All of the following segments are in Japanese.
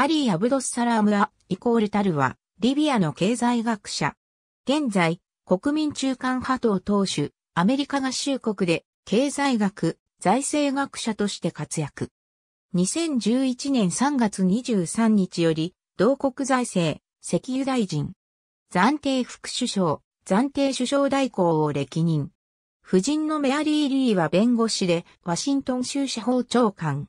アリー・アブドスサラームア、イコールタルは、リビアの経済学者。現在、国民中間派党党首、アメリカ合衆国で、経済学、財政学者として活躍。2011年3月23日より、同国財政、石油大臣、暫定副首相、暫定首相代行を歴任。夫人のメアリー・リーは弁護士で、ワシントン州司法長官。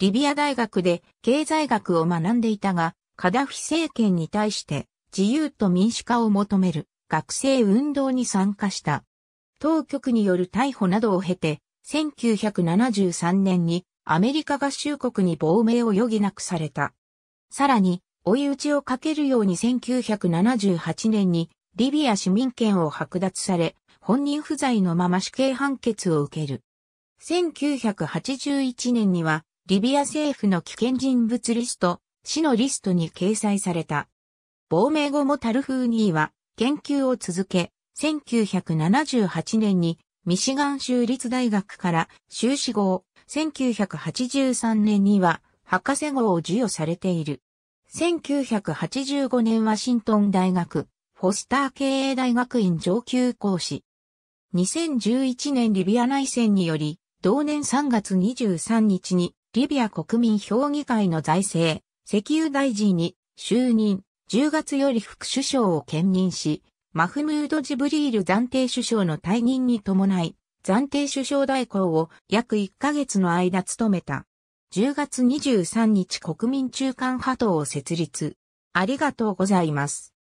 リビア大学で経済学を学んでいたが、カダフィ政権に対して自由と民主化を求める学生運動に参加した。当局による逮捕などを経て、1973年にアメリカ合衆国に亡命を余儀なくされた。さらに、追い打ちをかけるように1978年にリビア市民権を剥奪され、本人不在のまま死刑判決を受ける。1981年にはリビア政府の危険人物リスト、死のリストに掲載された。亡命後もタルフーニーは研究を続け、1978年にミシガン州立大学から修士号1983年には博士号を授与されている。1985年ワシントン大学、フォスター経営大学院上級講師。2011年リビア内戦により、同年3月23日にリビア国民評議会の財政、石油大臣に就任、10月より副首相を兼任し、マフムード・ジブリール暫定首相の退任に伴い、暫定首相代行を約1ヶ月の間務めた。10月23日国民中間派党を設立。ありがとうございます。